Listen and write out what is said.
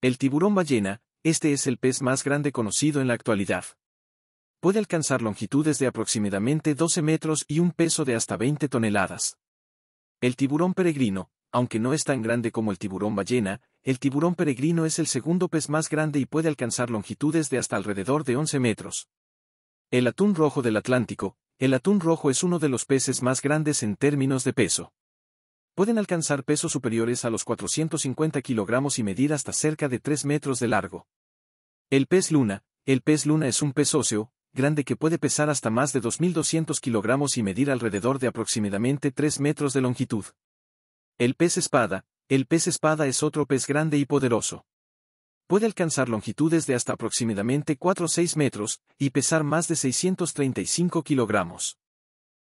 El tiburón ballena, este es el pez más grande conocido en la actualidad. Puede alcanzar longitudes de aproximadamente 12 metros y un peso de hasta 20 toneladas. El tiburón peregrino, aunque no es tan grande como el tiburón ballena, el tiburón peregrino es el segundo pez más grande y puede alcanzar longitudes de hasta alrededor de 11 metros. El atún rojo del Atlántico, el atún rojo es uno de los peces más grandes en términos de peso pueden alcanzar pesos superiores a los 450 kilogramos y medir hasta cerca de 3 metros de largo. El pez luna, el pez luna es un pez óseo, grande que puede pesar hasta más de 2.200 kilogramos y medir alrededor de aproximadamente 3 metros de longitud. El pez espada, el pez espada es otro pez grande y poderoso. Puede alcanzar longitudes de hasta aproximadamente 4 o 6 metros, y pesar más de 635 kilogramos.